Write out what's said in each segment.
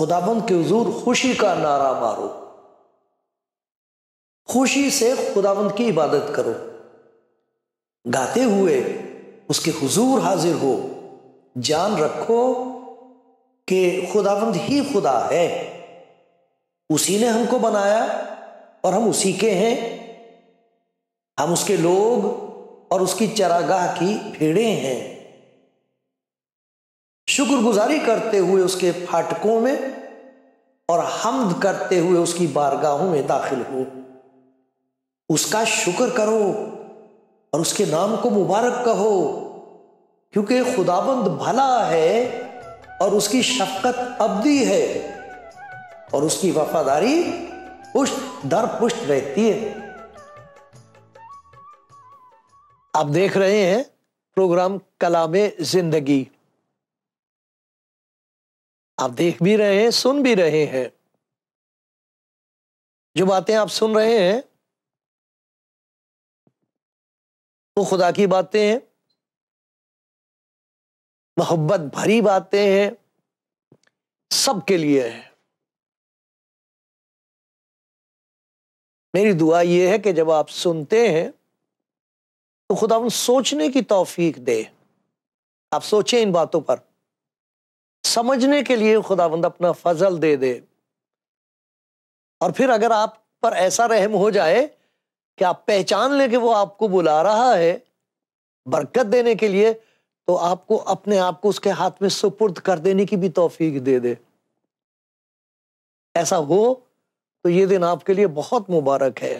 खुदाबंद के हजूर खुशी का नारा मारो खुशी से खुदाबंद की इबादत करो गाते हुए उसके हुजूर हाजिर हो जान रखो कि खुदाबंद ही खुदा है उसी ने हमको बनाया और हम उसी के हैं हम उसके लोग और उसकी चरागाह की भेड़ें हैं शुक्रगुजारी करते हुए उसके फाटकों में और हमद करते हुए उसकी बारगाहों में दाखिल हो उसका शुक्र करो और उसके नाम को मुबारक कहो क्योंकि खुदाबंद भला है और उसकी शफकत अबदी है और उसकी वफादारी पुष्ट दर पुष्ट रहती है आप देख रहे हैं प्रोग्राम कलाम जिंदगी आप देख भी रहे हैं सुन भी रहे हैं जो बातें आप सुन रहे हैं वो खुदा की बातें हैं मोहब्बत भरी बातें हैं सबके लिए है मेरी दुआ यह है कि जब आप सुनते हैं तो खुदा उन सोचने की तौफीक दे आप सोचें इन बातों पर समझने के लिए खुदाबंद अपना फजल दे दे और फिर अगर आप पर ऐसा रहम हो जाए कि आप पहचान लें कि वो आपको बुला रहा है बरकत देने के लिए तो आपको अपने आप को उसके हाथ में सुपुर्द कर देने की भी तोफीक दे दे ऐसा हो तो ये दिन आपके लिए बहुत मुबारक है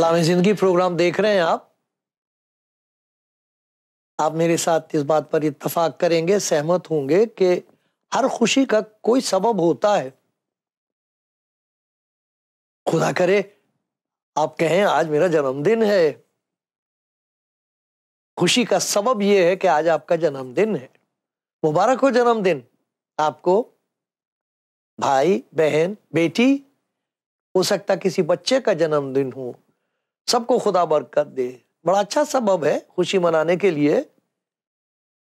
कलाम ज़िंदगी प्रोग्राम देख रहे हैं आप आप मेरे साथ इस बात पर इतफाक करेंगे सहमत होंगे कि हर खुशी का कोई सबब होता है खुदा करे आप कहें आज मेरा जन्मदिन है खुशी का सबब यह है कि आज आपका जन्मदिन है मुबारक हो जन्मदिन आपको भाई बहन बेटी हो सकता किसी बच्चे का जन्मदिन हो सबको खुदा बरकत दे बड़ा अच्छा सबब है खुशी मनाने के लिए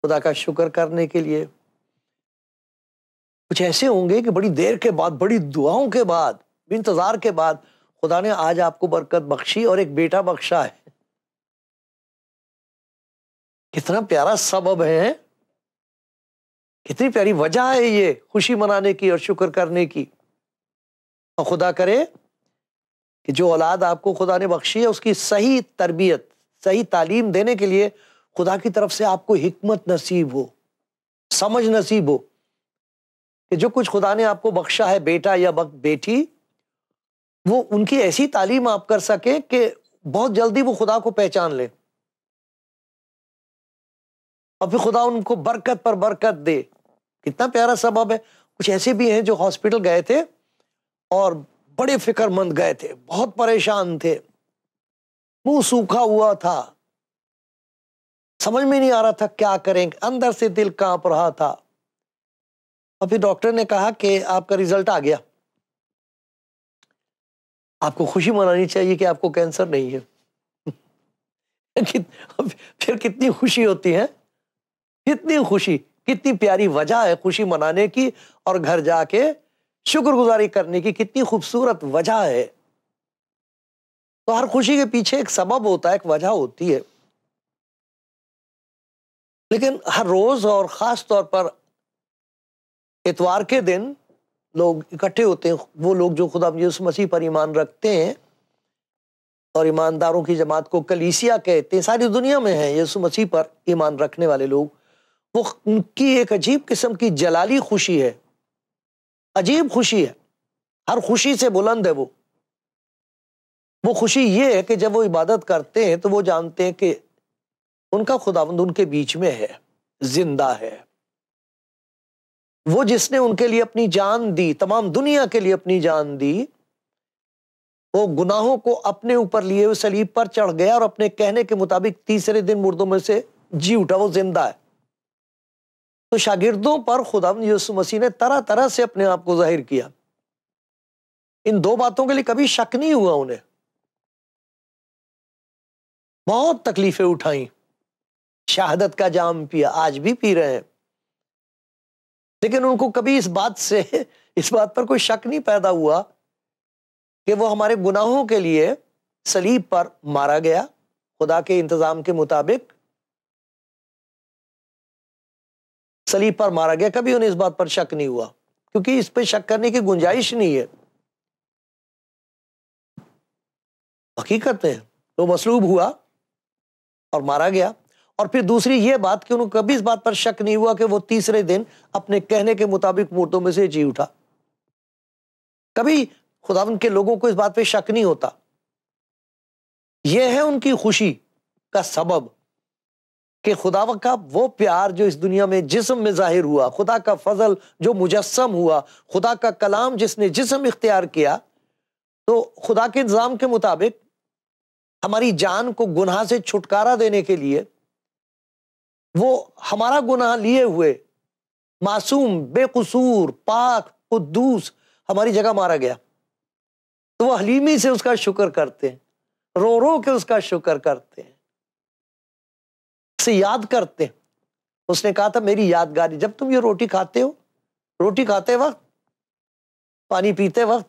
खुदा का शुक्र करने के लिए कुछ ऐसे होंगे कि बड़ी देर के बाद बड़ी दुआओं के बाद इंतजार के बाद खुदा ने आज आपको बरकत बख्शी और एक बेटा बख्शा है कितना प्यारा सबब है कितनी प्यारी वजह है ये खुशी मनाने की और शुक्र करने की और खुदा करे कि जो औलाद आपको खुदा ने बख्शी है उसकी सही तरबियत सही तालीम देने के लिए खुदा की तरफ से आपको हमत नसीब हो समझ नसीब हो कि जो कुछ खुदा ने आपको बख्शा है बेटा या बेटी वो उनकी ऐसी तालीम आप कर सके कि बहुत जल्दी वो खुदा को पहचान ले और फिर खुदा उनको बरकत पर बरकत दे कितना प्यारा सबब है कुछ ऐसे भी हैं जो हॉस्पिटल गए थे और बड़े फिक्रमंद गए थे बहुत परेशान थे मुंह सूखा हुआ था समझ में नहीं आ रहा था क्या करें अंदर से दिल कांप रहा था और फिर डॉक्टर ने कहा कि आपका रिजल्ट आ गया आपको खुशी मनानी चाहिए कि आपको कैंसर नहीं है फिर कितनी खुशी होती है कितनी खुशी कितनी प्यारी वजह है खुशी मनाने की और घर जाके शुक्रगुजारी करने की कितनी खूबसूरत वजह है तो हर खुशी के पीछे एक सबब होता है एक वजह होती है लेकिन हर रोज और ख़ास तौर पर इतवार के दिन लोग इकट्ठे होते हैं वो लोग जो खुदा यीशु मसीह पर ईमान रखते हैं और ईमानदारों की जमात को कलीसिया कहते हैं सारी दुनिया में है यीशु मसीह पर ईमान रखने वाले लोग वो उनकी एक अजीब किस्म की जलाली खुशी है अजीब खुशी है हर खुशी से बुलंद है वो वो खुशी ये है कि जब वो इबादत करते हैं तो वो जानते हैं कि उनका खुदावंद उनके बीच में है जिंदा है वो जिसने उनके लिए अपनी जान दी तमाम दुनिया के लिए अपनी जान दी वो गुनाहों को अपने ऊपर लिए हुए सलीब पर चढ़ गया और अपने कहने के मुताबिक तीसरे दिन मुर्दों में से जी उठा वो जिंदा है तो शागिर्दों पर खुदा यूसु मसीह ने तरह तरह से अपने आप को जाहिर किया इन दो बातों के लिए कभी शक नहीं हुआ उन्हें बहुत तकलीफें उठाई शहादत का जाम पिया आज भी पी रहे हैं लेकिन उनको कभी इस बात से इस बात पर कोई शक नहीं पैदा हुआ कि वो हमारे गुनाहों के लिए सलीब पर मारा गया खुदा के इंतज़ाम के मुताबिक सलीब पर मारा गया कभी उन्हें इस बात पर शक नहीं हुआ क्योंकि इस पर शक करने की गुंजाइश नहीं है हकीकत है वो तो मसलूब हुआ और मारा गया और फिर दूसरी ये बात कि उन्हें कभी इस बात पर शक नहीं हुआ कि वो तीसरे दिन अपने कहने के मुताबिक मुर्दों में से जी उठा कभी खुदा के लोगों को इस बात पर शक नहीं होता यह है उनकी खुशी का सबब कि खुदा का वो प्यार जो इस दुनिया में जिसम में जाहिर हुआ खुदा का फजल जो मुजस्म हुआ खुदा का कलाम जिसने जिसम इख्तियार किया तो खुदा के इंतज़ाम के मुताबिक हमारी जान को गुनाह से छुटकारा देने के लिए वो हमारा गुनाह लिए हुए मासूम बेकसूर पाक कुद्दूस हमारी जगह मारा गया तो वह हलीमी से उसका शुक्र करते हैं रो रो के उसका शुक्र करते हैं से याद करते हैं उसने कहा था मेरी यादगारी जब तुम ये रोटी खाते हो रोटी खाते वक्त पानी पीते वक्त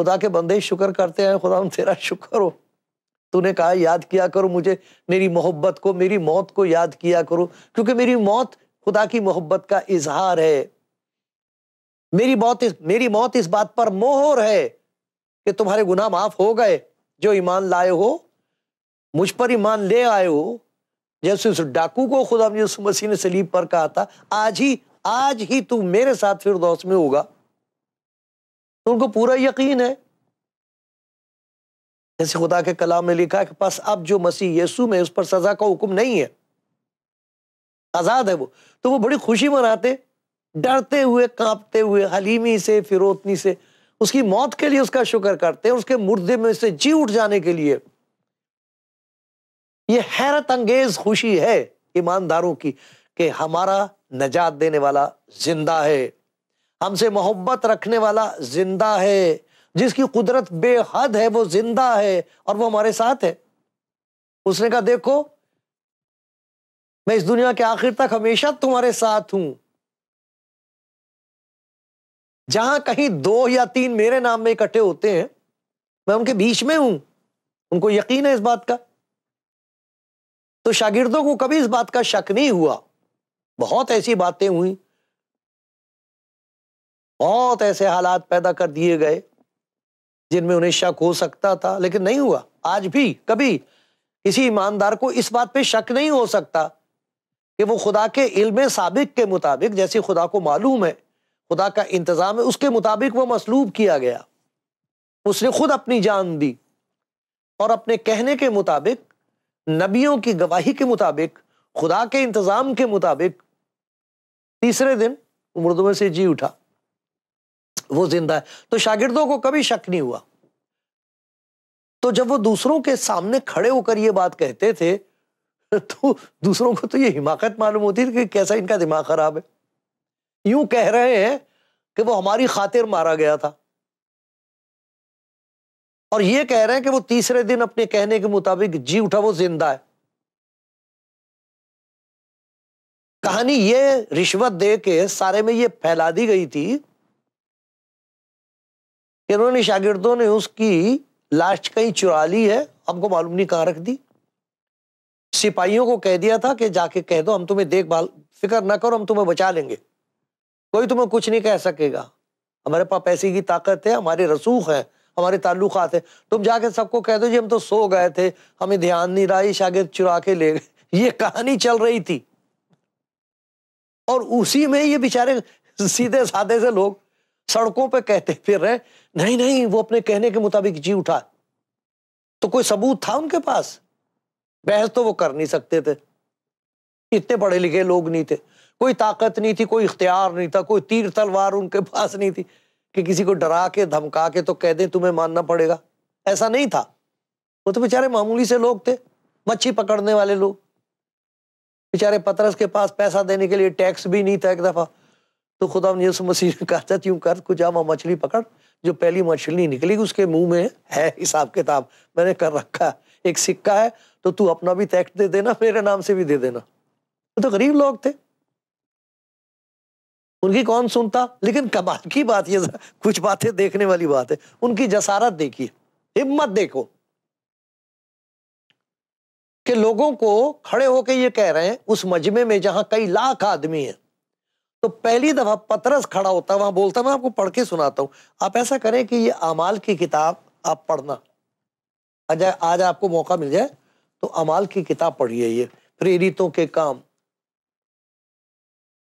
खुदा के बंदे शुक्र करते हैं खुदा तेरा शुक्र हो तूने कहा याद किया करो मुझे मेरी मोहब्बत को मेरी मौत को याद किया करो क्योंकि मेरी मौत खुदा की मोहब्बत का इजहार है मेरी मौत इस मेरी मौत इस बात पर मोहर है कि तुम्हारे गुनाह माफ हो गए जो ईमान लाए हो मुझ पर ईमान ले आए हो जैसे उस डाकू को खुदा यसु मसीह ने सलीब पर कहा था आज ही आज ही तू मेरे साथ फिर में होगा तो उनको पूरा यकीन है जैसे खुदा के कलाम में लिखा है कि पास अब जो मसीह यसु में उस पर सजा का हुक्म नहीं है आजाद है वो तो वो बड़ी खुशी मनाते डरते हुए कांपते हुए हलीमी से फिरोतनी से उसकी मौत के लिए उसका शुक्र करते हैं उसके मुर्दे में से जी उठ जाने के लिए ये हैरत अंगेज खुशी है ईमानदारों की कि हमारा नजात देने वाला जिंदा है हमसे मोहब्बत रखने वाला जिंदा है जिसकी कुदरत बेहद है वो जिंदा है और वो हमारे साथ है उसने कहा देखो मैं इस दुनिया के आखिर तक हमेशा तुम्हारे साथ हूं जहां कहीं दो या तीन मेरे नाम में इकट्ठे होते हैं मैं उनके बीच में हूं उनको यकीन है इस बात का तो शागिर्दों को कभी इस बात का शक नहीं हुआ बहुत ऐसी बातें हुई बहुत ऐसे हालात पैदा कर दिए गए जिनमें उन्हें शक हो सकता था लेकिन नहीं हुआ आज भी कभी किसी ईमानदार को इस बात पे शक नहीं हो सकता कि वो खुदा के इल्म सबक के मुताबिक जैसे खुदा को मालूम है खुदा का इंतज़ाम है उसके मुताबिक वो मसलूब किया गया उसने खुद अपनी जान दी और अपने कहने के मुताबिक नबियों की गवाही के मुताबिक खुदा के इंतज़ाम के मुताबिक तीसरे दिन मुर्दों में से जी उठा वो जिंदा है तो शागिर्दों को कभी शक नहीं हुआ तो जब वो दूसरों के सामने खड़े होकर ये बात कहते थे तो दूसरों को तो ये हिमाकत मालूम होती थी कि कैसा इनका दिमाग खराब है यूं कह रहे हैं कि वो हमारी खातिर मारा गया था और ये कह रहे हैं कि वो तीसरे दिन अपने कहने के मुताबिक जी उठा वो जिंदा है कहानी ये रिश्वत दे के सारे में ये फैला दी गई थी इन्होंने शागिर्दों ने उसकी लाश कहीं चुरा ली है हमको मालूम नहीं कहां रख दी सिपाहियों को कह दिया था कि जाके कह दो हम तुम्हें देखभाल फिक्र ना करो हम तुम्हें बचा लेंगे कोई तुम्हें कुछ नहीं कह सकेगा हमारे पास पैसे की ताकत है हमारे रसूख हैं हमारे ताल्लुक हैं तुम जाके सबको कह दो जी हम तो सो गए थे हमें ध्यान नहीं रहा ये शागिर्द चुरा के ले गए ये कहानी चल रही थी और उसी में ये बेचारे सीधे साधे से लोग सड़कों पे कहते फिर रहे नहीं नहीं वो अपने कहने के मुताबिक जी उठा तो कोई सबूत था उनके पास बहस तो वो कर नहीं सकते थे इतने पढ़े लिखे लोग नहीं थे कोई ताकत नहीं थी कोई इख्तियार नहीं था कोई तीर तलवार उनके पास नहीं थी कि किसी को डरा के धमका के तो कह दें तुम्हें मानना पड़ेगा ऐसा नहीं था वो तो बेचारे मामूली से लोग थे मच्छी पकड़ने वाले लोग बेचारे पतरस के पास पैसा देने के लिए टैक्स भी नहीं था एक दफ़ा तो खुदा उस मसीह ने कहा था क्यों कर कुछ जामा मछली पकड़ जो पहली मछली निकली उसके मुंह में है हिसाब किताब मैंने कर रखा एक सिक्का है तो तू अपना भी टैक्स दे देना मेरे नाम से भी दे देना वो तो गरीब लोग थे उनकी कौन सुनता लेकिन कमाल की बात ये कुछ बातें देखने वाली बात है उनकी जसारत देखिए हिम्मत देखो कि लोगों को खड़े होकर ये कह रहे हैं उस मजमे में जहां कई लाख आदमी है तो पहली दफा पतरस खड़ा होता है वहां बोलता मैं आपको पढ़ के सुनाता हूं आप ऐसा करें कि ये अमाल की किताब आप पढ़ना आज आज आपको मौका मिल जाए तो अमाल की किताब पढ़िए ये प्रेरितों के काम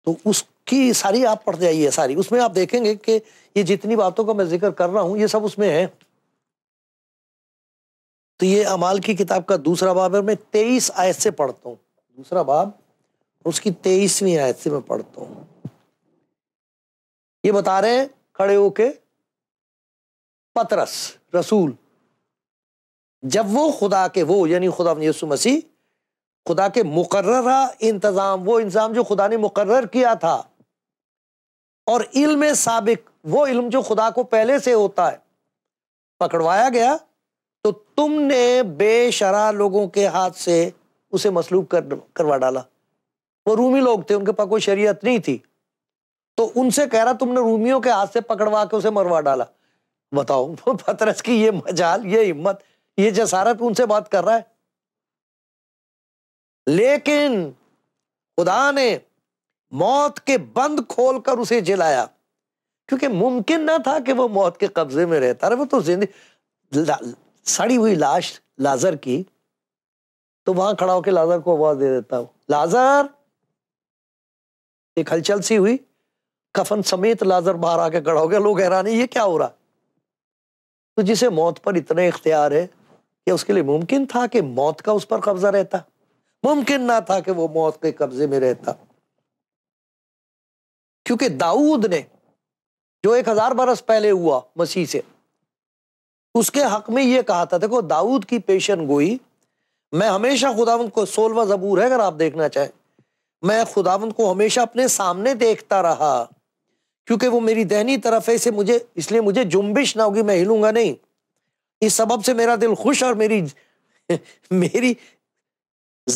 तो उस कि सारी आप पढ़ते जाइए सारी उसमें आप देखेंगे कि ये जितनी बातों का मैं जिक्र कर रहा हूँ ये सब उसमें है तो ये अमाल की किताब का दूसरा बाब है मैं तेईस आयत से पढ़ता हूँ दूसरा बाब उसकी तेईसवीं आयत से मैं पढ़ता हूँ ये बता रहे हैं खड़े होके पतरस रसूल जब वो खुदा के वो यानी खुदा यसु मसीह खुदा के मुकर्रा इंतज़ाम वो इंतज़ाम जो खुदा ने मुकर्र किया था और इल्म साबिक वो इल्म जो खुदा को पहले से होता है पकड़वाया गया तो तुमने बेशरा लोगों के हाथ से उसे मसलूब कर करवा डाला वो रूमी लोग थे उनके पास कोई शरीयत नहीं थी तो उनसे कह रहा तुमने रूमियों के हाथ से पकड़वा के उसे मरवा डाला बताओ पतरस की ये मजाल ये हिम्मत ये जसारत उनसे बात कर रहा है लेकिन खुदा ने मौत के बंद खोलकर उसे जलाया क्योंकि मुमकिन ना था कि वो मौत के कब्जे में रहता रहे वो तो जिंदगी सड़ी हुई लाश लाजर की तो वहां खड़ा होकर लाजर को आवाज दे देता हूं लाजर एक हलचल सी हुई कफन समेत लाजर बाहर आके खड़ा हो गया लोग हैरानी ये क्या हो रहा तो जिसे मौत पर इतने इख्तियार है कि उसके लिए मुमकिन था कि मौत का उस पर कब्जा रहता मुमकिन ना था कि वो मौत के कब्जे में रहता क्योंकि दाऊद ने जो एक हजार बरस पहले हुआ मसीह से उसके हक में यह कहा था देखो दाऊद की पेशन गोई मैं हमेशा खुदावंत को सोलवा जबूर है अगर आप देखना चाहें मैं खुदावंत को हमेशा अपने सामने देखता रहा क्योंकि वो मेरी दहनी तरफ है इसे मुझे इसलिए मुझे जुम्बिश ना होगी मैं हिलूंगा नहीं इस सबब से मेरा दिल खुश और मेरी मेरी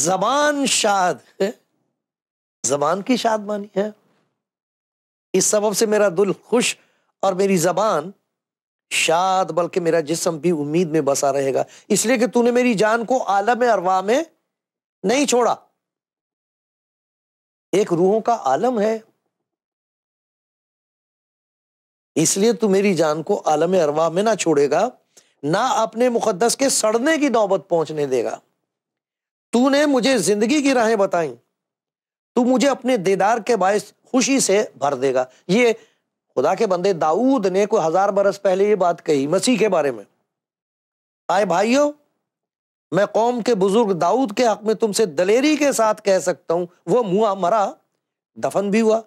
जबान शाद जबान की शाद मानी है इस सबब से मेरा दिल खुश और मेरी जबान शाद बल्कि मेरा जिसम भी उम्मीद में बसा रहेगा इसलिए कि तूने मेरी जान को आलम अरवा में नहीं छोड़ा एक रूहों का आलम है इसलिए तू मेरी जान को आलम अरवा में ना छोड़ेगा ना अपने मुकदस के सड़ने की नौबत पहुंचने देगा तूने मुझे जिंदगी की राहें बताई तू मुझे अपने दीदार के बायस खुशी से भर देगा ये खुदा के बंदे दाऊद ने कोई हजार बरस पहले ये बात कही मसीह के बारे में आए भाइयों मैं कौम के बुजुर्ग दाऊद के हक में तुमसे दलेरी के साथ कह सकता हूं वो मुआ मरा दफन भी हुआ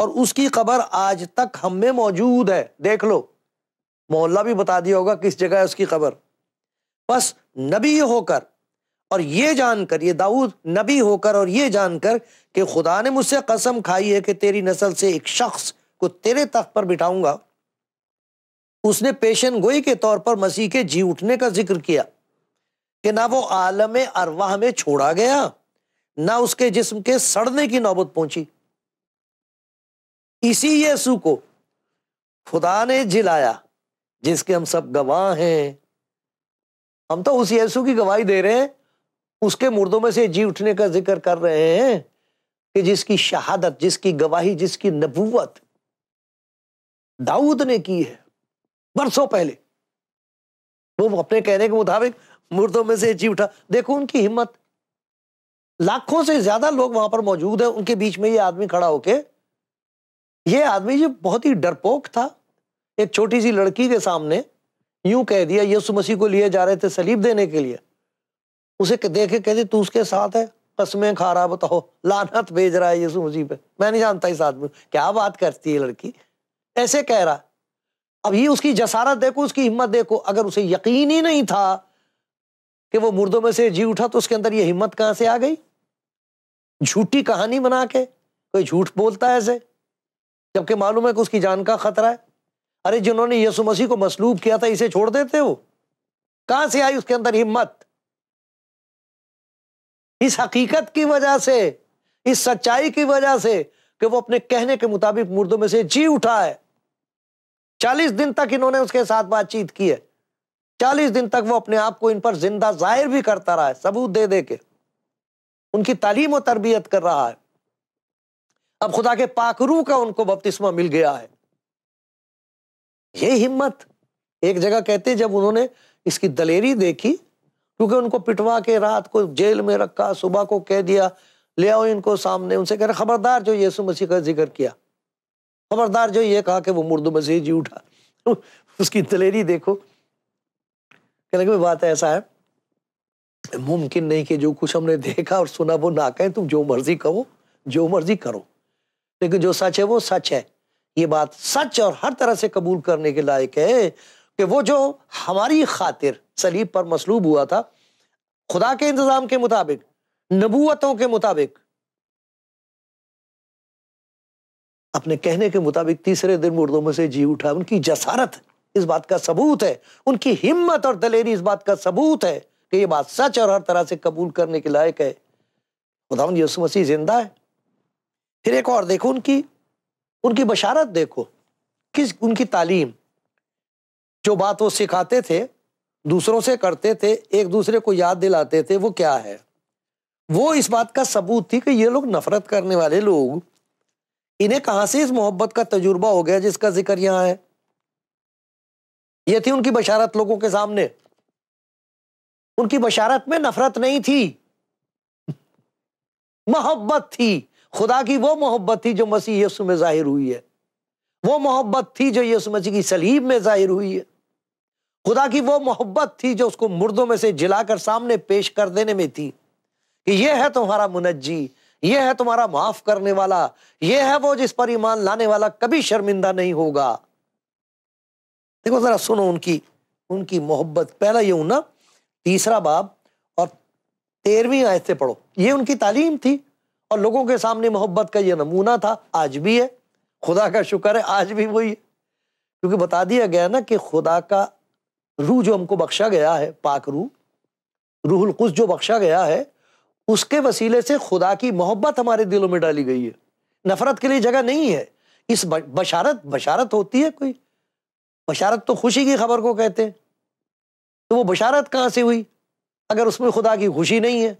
और उसकी खबर आज तक हम में मौजूद है देख लो मोहल्ला भी बता दिया होगा किस जगह है उसकी खबर बस नबी होकर और ये जानकर ये दाऊद नबी होकर और ये जानकर कि खुदा ने मुझसे कसम खाई है कि तेरी नस्ल से एक शख्स को तेरे तख्त पर बिठाऊंगा उसने पेशन गोई के तौर पर मसीह के जी उठने का जिक्र किया कि ना वो आलम अरवाह में छोड़ा गया ना उसके जिस्म के सड़ने की नौबत पहुंची इसी यीशु को खुदा ने जिलाया जिसके हम सब गवाह हैं हम तो उस यीशु की गवाही दे रहे हैं उसके मुर्दों में से जी उठने का जिक्र कर रहे हैं कि जिसकी शहादत जिसकी गवाही जिसकी नबूवत दाऊद ने की है बरसों पहले वो अपने कहने के मुताबिक मुर्दों में से जी उठा देखो उनकी हिम्मत लाखों से ज्यादा लोग वहां पर मौजूद है उनके बीच में ये आदमी खड़ा होके ये आदमी जो बहुत ही डरपोक था एक छोटी सी लड़की के सामने यूं कह दिया यीशु मसीह को लिए जा रहे थे सलीब देने के लिए उसे देखे कह दी तू उसके साथ है कसमें खा रहा बताओ लानत भेज रहा है यीशु मसीह पे मैं नहीं जानता इस आदमी क्या बात करती है लड़की ऐसे कह रहा अब ये उसकी जसारत देखो उसकी हिम्मत देखो अगर उसे यकीन ही नहीं था कि वो मुर्दों में से जी उठा तो उसके अंदर ये हिम्मत कहां से आ गई झूठी कहानी बना के कोई झूठ बोलता है ऐसे जबकि मालूम है कि उसकी जान का खतरा है अरे जिन्होंने यसु मसीह को मसलूब किया था इसे छोड़ देते हो कहां से आई उसके अंदर हिम्मत इस हकीकत की वजह से इस सच्चाई की वजह से कि वो अपने कहने के मुताबिक मुर्दों में से जी उठा है चालीस दिन तक इन्होंने उसके साथ बातचीत की है चालीस दिन तक वो अपने आप को इन पर जिंदा जाहिर भी करता रहा है सबूत दे दे के उनकी तालीम और तरबियत कर रहा है अब खुदा के पाकरू का उनको बपतिस्मा मिल गया है ये हिम्मत एक जगह कहते जब उन्होंने इसकी दलेरी देखी क्योंकि उनको पिटवा के रात को जेल में रखा सुबह को कह दिया ले आओ इनको सामने उनसे कह रहे खबरदार जो यीशु मसीह का जिक्र किया खबरदार जो ये कहा कि वो मुर्द मसीह जी उठा उसकी दलेरी देखो कहने की बात ऐसा है मुमकिन नहीं कि जो कुछ हमने देखा और सुना वो ना कहें तुम जो मर्जी कहो जो मर्जी करो लेकिन जो सच है वो सच है ये बात सच और हर तरह से कबूल करने के लायक है कि वो जो हमारी खातिर सलीब पर मसलूब हुआ था खुदा के इंतजाम के मुताबिक नबूवतों के मुताबिक अपने कहने के मुताबिक तीसरे दिन मुर्दों में से जी उठा उनकी जसारत इस बात का सबूत है उनकी हिम्मत और दलेरी इस बात का सबूत है कि यह बात सच और हर तरह से कबूल करने के लायक है खुदावन यसु मसीह जिंदा है फिर एक और देखो उनकी उनकी बशारत देखो किस उनकी तालीम जो बात वो सिखाते थे दूसरों से करते थे एक दूसरे को याद दिलाते थे वो क्या है वो इस बात का सबूत थी कि ये लोग नफरत करने वाले लोग इन्हें कहां से इस मोहब्बत का तजुर्बा हो गया जिसका जिक्र यहां है ये थी उनकी बशारत लोगों के सामने उनकी बशारत में नफरत नहीं थी मोहब्बत थी खुदा की वो मोहब्बत थी जो मसीह यसु में जाहिर हुई है वो मोहब्बत थी जो यसु मसीह की सलीब में जाहिर हुई है खुदा की वो मोहब्बत थी जो उसको मुर्दों में से जिलाकर सामने पेश कर देने में थी कि ये है तुम्हारा मुनजी ये है तुम्हारा माफ करने वाला ये है वो जिस पर ईमान लाने वाला कभी शर्मिंदा नहीं होगा देखो जरा सुनो उनकी उनकी मोहब्बत पहला ये ना तीसरा बाब और तेरहवीं आयत से पढ़ो ये उनकी तालीम थी और लोगों के सामने मोहब्बत का ये नमूना था आज भी है खुदा का शुक्र है आज भी वही है क्योंकि बता दिया गया ना कि खुदा का रूह जो हमको बख्शा गया है पाक रूह रूहुल कुस जो बख्शा गया है उसके वसीले से खुदा की मोहब्बत हमारे दिलों में डाली गई है नफरत के लिए जगह नहीं है इस बशारत बशारत होती है कोई बशारत तो खुशी की खबर को कहते हैं तो वो बशारत कहाँ से हुई अगर उसमें खुदा की खुशी नहीं है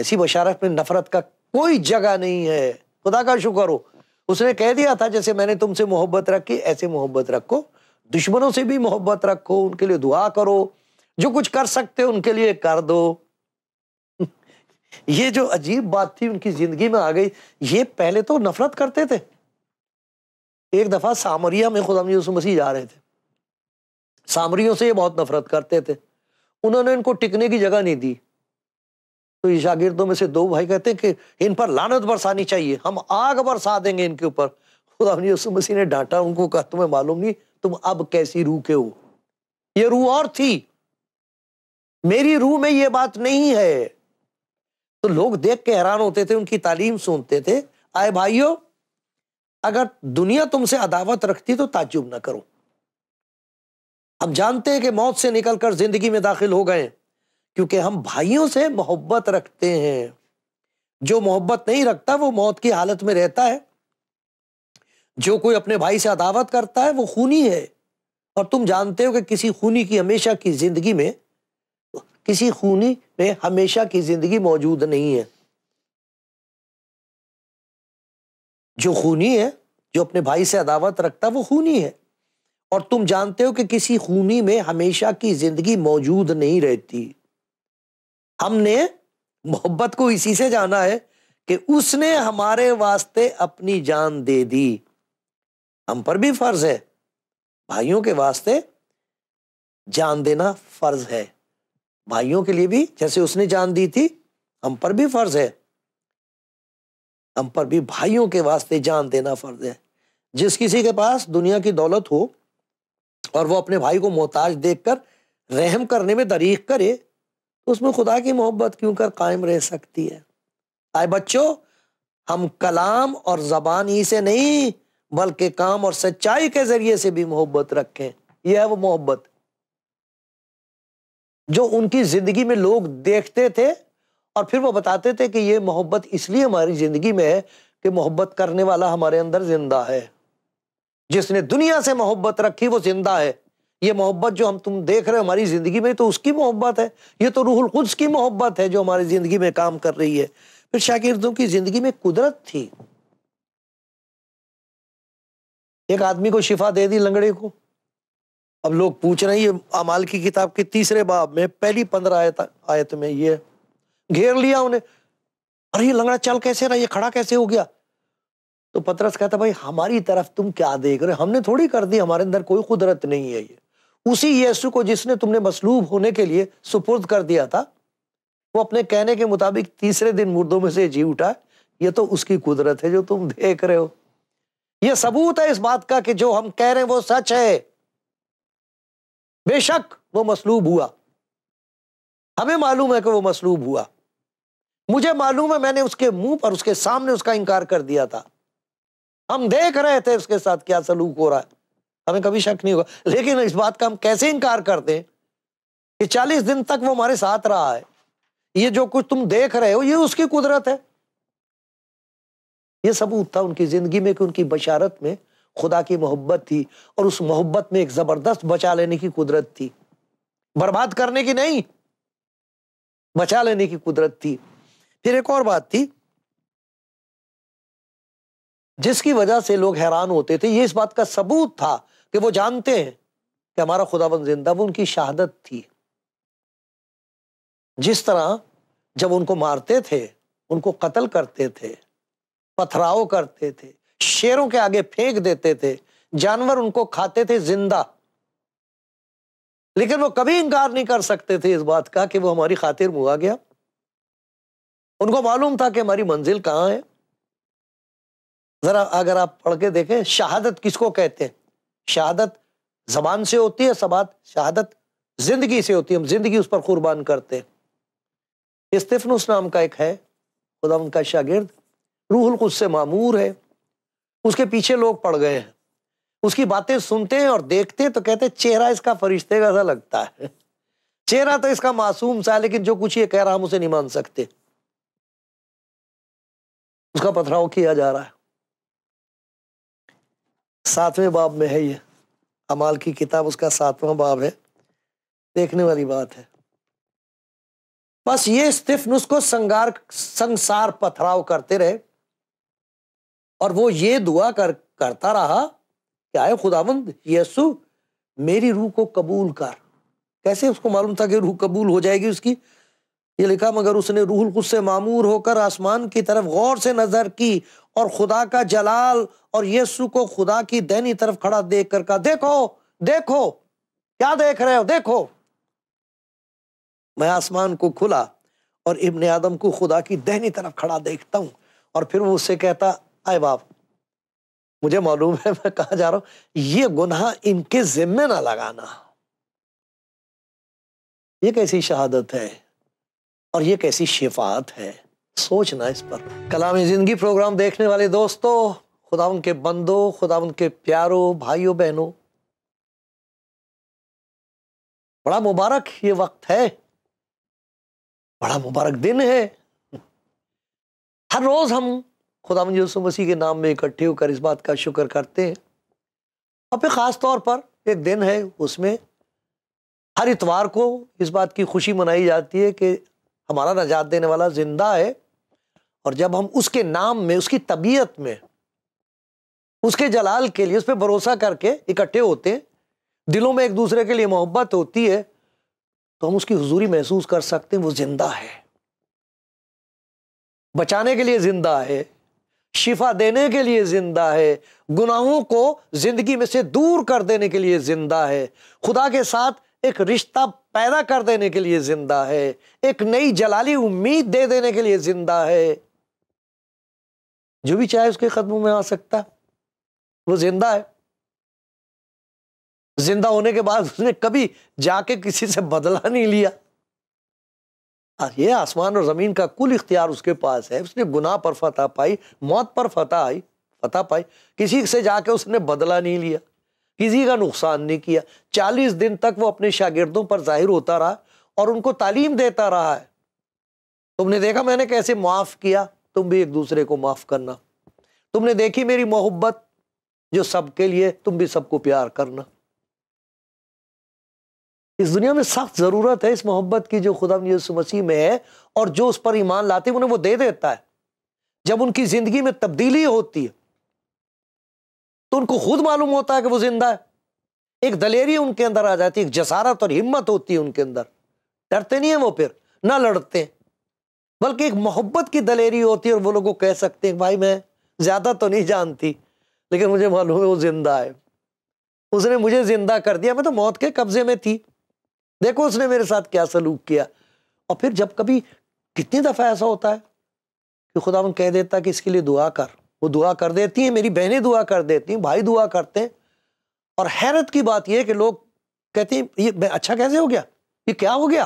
ऐसी बशारत में नफरत का कोई जगह नहीं है खुदा का शुक्र हो उसने कह दिया था जैसे मैंने तुमसे मोहब्बत रखी ऐसे मोहब्बत रखो दुश्मनों से भी मोहब्बत रखो उनके लिए दुआ करो जो कुछ कर सकते हो उनके लिए कर दो ये जो अजीब बात थी उनकी जिंदगी में आ गई ये पहले तो नफरत करते थे एक दफा सामरिया में खुदाम यूसुफ मसीह जा रहे थे सामरियों से ये बहुत नफरत करते थे उन्होंने इनको टिकने की जगह नहीं दी तो ये शागिर्दों में से दो भाई कहते हैं कि इन पर लानत बरसानी चाहिए हम आग बरसा देंगे इनके ऊपर खुदा यूसुफ मसीह ने डांटा उनको कहा तुम्हें मालूम नहीं तुम अब कैसी रूह के हो ये रूह और थी मेरी रूह में ये बात नहीं है तो लोग देख के हैरान होते थे उनकी तालीम सुनते थे आए भाइयों अगर दुनिया तुमसे अदावत रखती तो ताजुब ना करो हम जानते हैं कि मौत से निकलकर जिंदगी में दाखिल हो गए क्योंकि हम भाइयों से मोहब्बत रखते हैं जो मोहब्बत नहीं रखता वो मौत की हालत में रहता है जो कोई अपने भाई से अदावत करता है वो खूनी है और तुम जानते हो कि किसी खूनी की हमेशा की जिंदगी में किसी खूनी में हमेशा की जिंदगी मौजूद नहीं है जो खूनी है जो अपने भाई से अदावत रखता है वो खूनी है और तुम जानते हो कि किसी खूनी में हमेशा की जिंदगी मौजूद नहीं रहती हमने मोहब्बत को इसी से जाना है कि उसने हमारे वास्ते अपनी जान दे दी हम पर भी फर्ज है भाइयों के वास्ते जान देना फर्ज है भाइयों के लिए भी जैसे उसने जान दी थी हम पर भी फर्ज है हम पर भी भाइयों के वास्ते जान देना फर्ज है जिस किसी के पास दुनिया की दौलत हो और वो अपने भाई को मोहताज देखकर रहम करने में तारीख करे तो उसमें खुदा की मोहब्बत क्यों कर कायम रह सकती है आए बच्चों हम कलाम और जबान ही से नहीं बल्कि काम और सच्चाई के जरिए से भी मोहब्बत रखें यह है वो मोहब्बत जो उनकी जिंदगी में लोग देखते थे और फिर वो बताते थे कि ये मोहब्बत इसलिए हमारी जिंदगी में है कि मोहब्बत करने वाला हमारे अंदर जिंदा है जिसने दुनिया से मोहब्बत रखी वो जिंदा है ये मोहब्बत जो हम तुम देख रहे हो हमारी जिंदगी में तो उसकी मोहब्बत है ये तो रूहुल कुछ की मोहब्बत है जो हमारी जिंदगी में काम कर रही है फिर शागिर्दों की जिंदगी में कुदरत थी एक आदमी को शिफा दे दी लंगड़े को अब लोग पूछ रहे हैं ये अमाल की किताब के तीसरे बाब में पहली पंद्रह आयत आयत में ये घेर लिया उन्हें अरे ये लंगड़ा चल कैसे रहा ये खड़ा कैसे हो गया तो पतरस कहता भाई हमारी तरफ तुम क्या देख रहे हो हमने थोड़ी कर दी हमारे अंदर कोई कुदरत नहीं है ये उसी यीशु को जिसने तुमने मसलूब होने के लिए सुपुर्द कर दिया था वो अपने कहने के मुताबिक तीसरे दिन मुर्दों में से जी उठा ये तो उसकी कुदरत है जो तुम देख रहे हो यह सबूत है इस बात का कि जो हम कह रहे हैं वो सच है बेशक वो मसलूब हुआ हमें मालूम है कि वो मसलूब हुआ मुझे मालूम है मैंने उसके मुंह पर उसके सामने उसका इनकार कर दिया था हम देख रहे थे उसके साथ क्या सलूक हो रहा है हमें कभी शक नहीं होगा लेकिन इस बात का हम कैसे इंकार करते हैं कि चालीस दिन तक वो हमारे साथ रहा है ये जो कुछ तुम देख रहे हो ये उसकी कुदरत है ये सबूत था उनकी ज़िंदगी में कि उनकी बशारत में खुदा की मोहब्बत थी और उस मोहब्बत में एक ज़बरदस्त बचा लेने की कुदरत थी बर्बाद करने की नहीं बचा लेने की कुदरत थी फिर एक और बात थी जिसकी वजह से लोग हैरान होते थे ये इस बात का सबूत था कि वो जानते हैं कि हमारा बंद जिंदा वो उनकी शहादत थी जिस तरह जब उनको मारते थे उनको कत्ल करते थे पथराव करते थे शेरों के आगे फेंक देते थे जानवर उनको खाते थे जिंदा लेकिन वो कभी इंकार नहीं कर सकते थे इस बात का कि वो हमारी खातिर मुआ गया उनको मालूम था कि हमारी मंजिल कहाँ है जरा अगर आप पढ़ के देखें शहादत किसको कहते हैं शहादत जबान से होती है सबात शहादत जिंदगी से होती है हम जिंदगी उस पर कुर्बान करते हैं स्तिफनुस नाम का एक है खुदा उनका शागिर्द रूहुल कुछ से मामूर है उसके पीछे लोग पड़ गए हैं उसकी बातें सुनते हैं और देखते हैं तो कहते हैं चेहरा इसका फरिश्ते का सा लगता है चेहरा तो इसका मासूम सा है लेकिन जो कुछ ये कह रहा हम उसे नहीं मान सकते उसका पथराव किया जा रहा है सातवें बाब में है ये अमाल की किताब उसका सातवां बाब है देखने वाली बात है बस ये स्टिफ को संगार संसार पथराव करते रहे और वो ये दुआ कर करता रहा कि आए खुदावंद यसु मेरी रूह को कबूल कर कैसे उसको मालूम था कि रूह कबूल हो जाएगी उसकी ये लिखा मगर उसने रूहुल कुछ से मामूर होकर आसमान की तरफ गौर से नजर की और खुदा का जलाल और यीशु को खुदा की दैनी तरफ खड़ा देख कर कहा देखो देखो क्या देख रहे हो देखो मैं आसमान को खुला और इब्ने आदम को खुदा की दहनी तरफ खड़ा देखता हूं और फिर वो उससे कहता आए बाप मुझे मालूम है मैं कहा जा रहा हूं ये गुनाह इनके जिम्मे ना लगाना ये कैसी शहादत है और ये कैसी शिफात है सोचना इस पर कलाम जिंदगी प्रोग्राम देखने वाले दोस्तों खुदा उनके बंदो खुदा उनके प्यारों भाइयों बहनों बड़ा मुबारक ये वक्त है बड़ा मुबारक दिन है हर रोज हम खुदा यसु मसीह के नाम में इकट्ठे होकर इस बात का शुक्र करते हैं और फिर ख़ास तौर पर एक दिन है उसमें हर इतवार को इस बात की खुशी मनाई जाती है कि हमारा नजात देने वाला ज़िंदा है और जब हम उसके नाम में उसकी तबीयत में उसके जलाल के लिए उस पर भरोसा करके इकट्ठे होते हैं दिलों में एक दूसरे के लिए मोहब्बत होती है तो हम उसकी हुजूरी महसूस कर सकते हैं वो जिंदा है बचाने के लिए जिंदा है शिफा देने के लिए ज़िंदा है गुनाहों को ज़िंदगी में से दूर कर देने के लिए ज़िंदा है खुदा के साथ एक रिश्ता पैदा कर देने के लिए ज़िंदा है एक नई जलाली उम्मीद दे देने के लिए ज़िंदा है जो भी चाहे उसके कदमों में आ सकता है वो ज़िंदा है जिंदा होने के बाद उसने कभी जाके किसी से बदला नहीं लिया ये आसमान और ज़मीन का कुल इख्तियार उसके पास है उसने गुनाह पर फतह पाई मौत पर फतह आई फतह पाई किसी से जाके उसने बदला नहीं लिया किसी का नुकसान नहीं किया चालीस दिन तक वो अपने शागिर्दों पर जाहिर होता रहा और उनको तालीम देता रहा है तुमने देखा मैंने कैसे माफ़ किया तुम भी एक दूसरे को माफ़ करना तुमने देखी मेरी मोहब्बत जो सबके लिए तुम भी सबको प्यार करना इस दुनिया में सख्त ज़रूरत है इस मोहब्बत की जो खुदा मसीह में है और जो उस पर ईमान लाते हैं उन्हें वो दे देता है जब उनकी ज़िंदगी में तब्दीली होती है तो उनको खुद मालूम होता है कि वो जिंदा है एक दलेरी उनके अंदर आ जाती है एक जसारत और हिम्मत होती है उनके अंदर डरते नहीं है वो फिर ना लड़ते बल्कि एक मोहब्बत की दलेरी होती है और वो लोगों को कह सकते हैं भाई मैं ज़्यादा तो नहीं जानती लेकिन मुझे मालूम है वो जिंदा है उसने मुझे जिंदा कर दिया मैं तो मौत के कब्जे में थी देखो उसने मेरे साथ क्या सलूक किया और फिर जब कभी कितनी दफ़ा ऐसा होता है कि खुदावन कह देता कि इसके लिए दुआ कर वो दुआ कर देती हैं मेरी बहनें दुआ कर देती हैं भाई दुआ करते हैं और हैरत की बात यह कि लोग कहते हैं ये अच्छा कैसे हो गया ये क्या हो गया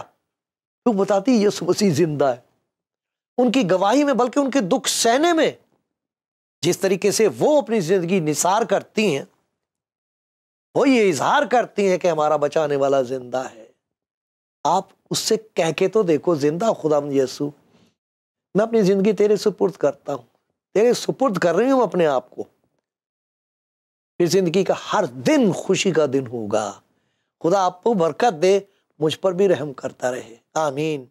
तो बताती ये मसीह जिंदा है उनकी गवाही में बल्कि उनके दुख सहने में जिस तरीके से वो अपनी ज़िंदगी निसार करती हैं वो ये इजहार करती हैं कि हमारा बचाने वाला जिंदा है आप उससे कह के तो देखो जिंदा खुदा यसु मैं अपनी ज़िंदगी तेरे सुपुर्द करता हूँ तेरे सुपुर्द कर रही हूँ अपने आप को फिर ज़िंदगी का हर दिन खुशी का दिन होगा खुदा आपको बरकत दे मुझ पर भी रहम करता रहे आमीन